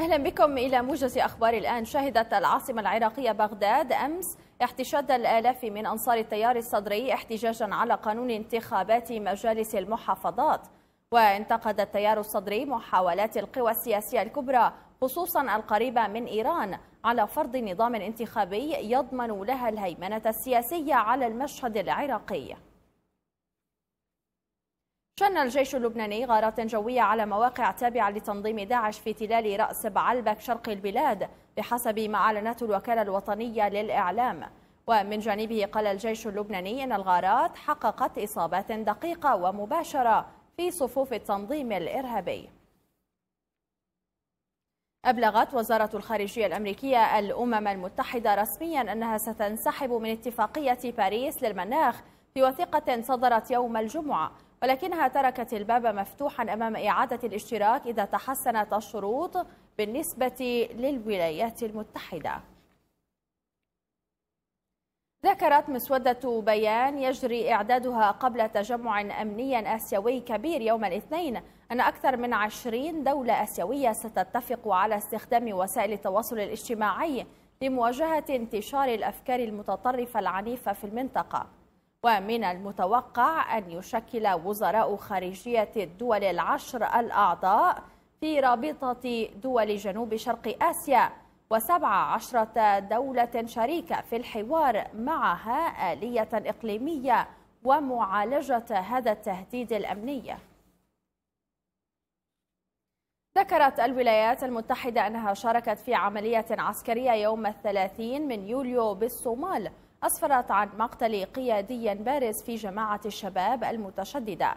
أهلا بكم إلى موجز أخبار الآن شهدت العاصمة العراقية بغداد أمس احتشاد الآلاف من أنصار التيار الصدري احتجاجا على قانون انتخابات مجالس المحافظات وانتقد التيار الصدري محاولات القوى السياسية الكبرى خصوصا القريبة من إيران على فرض نظام انتخابي يضمن لها الهيمنة السياسية على المشهد العراقي شن الجيش اللبناني غارات جوية على مواقع تابعة لتنظيم داعش في تلال رأس بعلبك شرق البلاد بحسب ما أعلنته الوكالة الوطنية للإعلام ومن جانبه قال الجيش اللبناني أن الغارات حققت إصابات دقيقة ومباشرة في صفوف التنظيم الإرهابي أبلغت وزارة الخارجية الأمريكية الأمم المتحدة رسميا أنها ستنسحب من اتفاقية باريس للمناخ في وثيقة صدرت يوم الجمعة ولكنها تركت الباب مفتوحا أمام إعادة الاشتراك إذا تحسنت الشروط بالنسبة للولايات المتحدة ذكرت مسودة بيان يجري إعدادها قبل تجمع أمني آسيوي كبير يوم الاثنين أن أكثر من عشرين دولة آسيوية ستتفق على استخدام وسائل التواصل الاجتماعي لمواجهة انتشار الأفكار المتطرفة العنيفة في المنطقة ومن المتوقع أن يشكل وزراء خارجية الدول العشر الأعضاء في رابطة دول جنوب شرق آسيا وسبع عشرة دولة شريكة في الحوار معها آلية إقليمية ومعالجة هذا التهديد الأمني ذكرت الولايات المتحدة أنها شاركت في عملية عسكرية يوم الثلاثين من يوليو بالصومال أسفرت عن مقتل قيادي بارز في جماعة الشباب المتشددة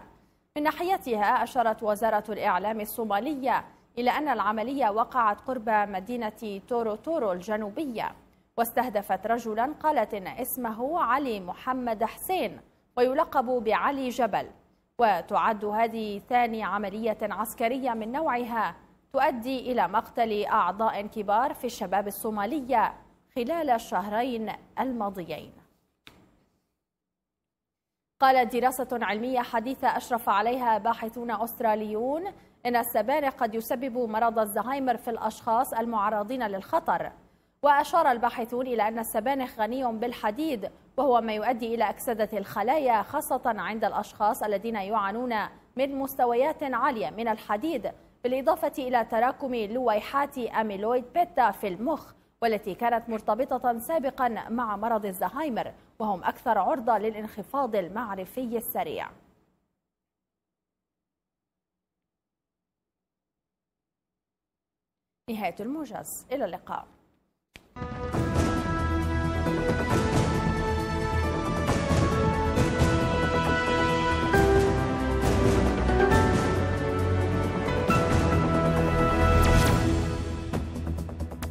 من ناحيتها أشارت وزارة الإعلام الصومالية إلى أن العملية وقعت قرب مدينة تورو تورو الجنوبية واستهدفت رجلا قالت إن اسمه علي محمد حسين ويلقب بعلي جبل وتعد هذه ثاني عملية عسكرية من نوعها تؤدي إلى مقتل أعضاء كبار في الشباب الصومالية خلال الشهرين الماضيين قالت دراسة علمية حديثة أشرف عليها باحثون أستراليون إن السبانخ قد يسبب مرض الزهايمر في الأشخاص المعرضين للخطر وأشار الباحثون إلى أن السبانخ غني بالحديد وهو ما يؤدي إلى أكسدة الخلايا خاصة عند الأشخاص الذين يعانون من مستويات عالية من الحديد بالإضافة إلى تراكم لويحات أميلويد بيتا في المخ والتي كانت مرتبطة سابقا مع مرض الزهايمر وهم أكثر عرضة للانخفاض المعرفي السريع نهاية الموجز إلى اللقاء